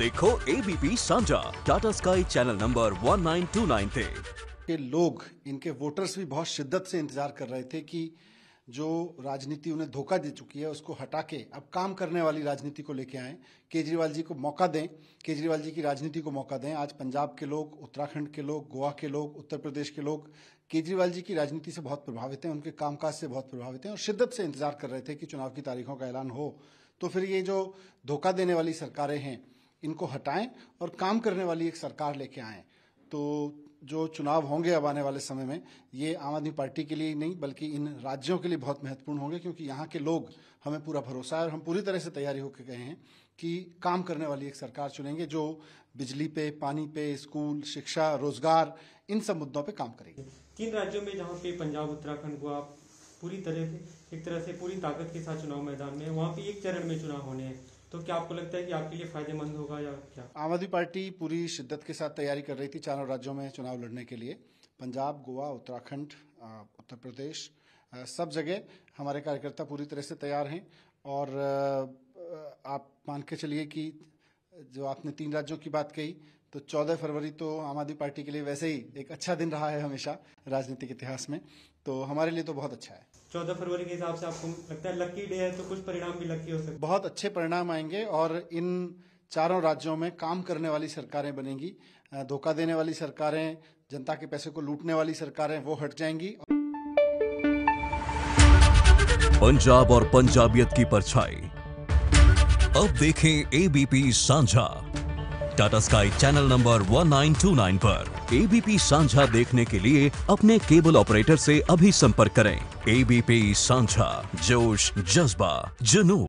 देखो एबीपी साझा Tata sky channel number 1929 थे के लोग इनके वोटर्स भी बहुत शिद्दत से इंतजार कर रहे थे कि जो राजनीति उन्हें धोखा दे चुकी है उसको हटा के अब काम करने वाली राजनीति को लेके आए केजरीवाल जी को मौका दें केजरीवाल जी की राजनीति को मौका दें आज पंजाब के लोग उत्तराखंड के लोग गोवा के लोग उत्तर प्रदेश के लोग केजरीवाल जी की राजनीति से बहुत प्रभावित हैं उनके कामकाज से बहुत प्रभावित हैं और शिद्दत से इंतजार कर रहे थे कि चुनाव की तारीखों का ऐलान हो तो फिर ये जो धोखा देने वाली सरकारें हैं इनको हटाएं और काम करने वाली एक सरकार लेके आएं तो जो चुनाव होंगे अब आने वाले समय में ये आम आदमी पार्टी के लिए नहीं बल्कि इन राज्यों के लिए बहुत महत्वपूर्ण होंगे क्योंकि यहाँ के लोग हमें पूरा भरोसा है और हम पूरी तरह से तैयारी होकर गए हैं कि काम करने वाली एक सरकार चुनेंगे जो बिजली पे पानी पे स्कूल शिक्षा रोजगार इन सब मुद्दों पे काम करेगी तीन राज्यों में जहाँ पे पंजाब उत्तराखंड को आप पूरी तरह से एक तरह से पूरी ताकत के साथ चुनाव मैदान में वहाँ पे एक चरण में चुनाव होने हैं तो क्या आपको लगता है कि आपके लिए फायदेमंद होगा या क्या आम आदमी पार्टी पूरी शिद्दत के साथ तैयारी कर रही थी चारों राज्यों में चुनाव लड़ने के लिए पंजाब गोवा उत्तराखंड उत्तर प्रदेश सब जगह हमारे कार्यकर्ता पूरी तरह से तैयार हैं और आप मान के चलिए कि जो आपने तीन राज्यों की बात कही तो 14 फरवरी तो आम आदमी पार्टी के लिए वैसे ही एक अच्छा दिन रहा है हमेशा राजनीतिक इतिहास में तो हमारे लिए तो बहुत अच्छा है 14 फरवरी के हिसाब से आपको लगता है लकी डे है तो कुछ परिणाम भी लकी हो सकते बहुत अच्छे परिणाम आएंगे और इन चारों राज्यों में काम करने वाली सरकारें बनेंगी धोखा देने वाली सरकारें जनता के पैसे को लूटने वाली सरकारें वो हट जाएंगी पंजाब और पंजाबियत की परछाई अब देखें एबीपी सांझा टाटा स्काई चैनल नंबर 1929 पर एबीपी सांझा देखने के लिए अपने केबल ऑपरेटर से अभी संपर्क करें एबीपी सांझा जोश जज्बा जनू